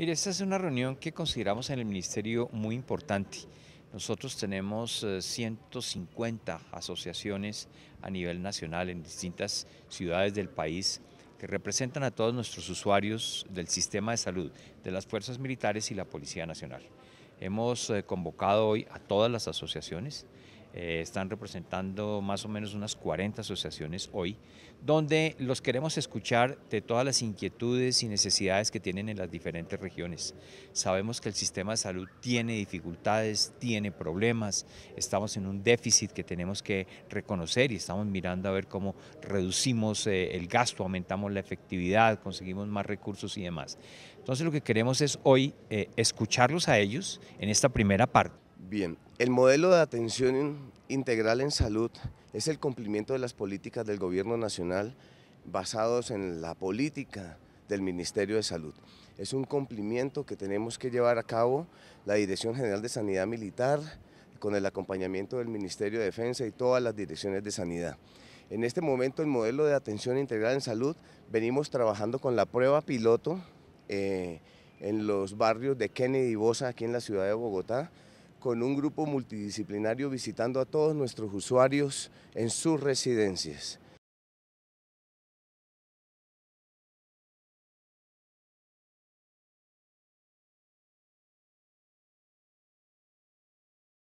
Mire, esta es una reunión que consideramos en el Ministerio muy importante. Nosotros tenemos 150 eh, asociaciones a nivel nacional en distintas ciudades del país que representan a todos nuestros usuarios del sistema de salud, de las fuerzas militares y la Policía Nacional. Hemos eh, convocado hoy a todas las asociaciones eh, están representando más o menos unas 40 asociaciones hoy, donde los queremos escuchar de todas las inquietudes y necesidades que tienen en las diferentes regiones. Sabemos que el sistema de salud tiene dificultades, tiene problemas, estamos en un déficit que tenemos que reconocer y estamos mirando a ver cómo reducimos eh, el gasto, aumentamos la efectividad, conseguimos más recursos y demás. Entonces lo que queremos es hoy eh, escucharlos a ellos en esta primera parte Bien, el modelo de atención integral en salud es el cumplimiento de las políticas del gobierno nacional basados en la política del Ministerio de Salud. Es un cumplimiento que tenemos que llevar a cabo la Dirección General de Sanidad Militar con el acompañamiento del Ministerio de Defensa y todas las direcciones de sanidad. En este momento el modelo de atención integral en salud venimos trabajando con la prueba piloto eh, en los barrios de Kennedy y Bosa aquí en la ciudad de Bogotá con un grupo multidisciplinario visitando a todos nuestros usuarios en sus residencias.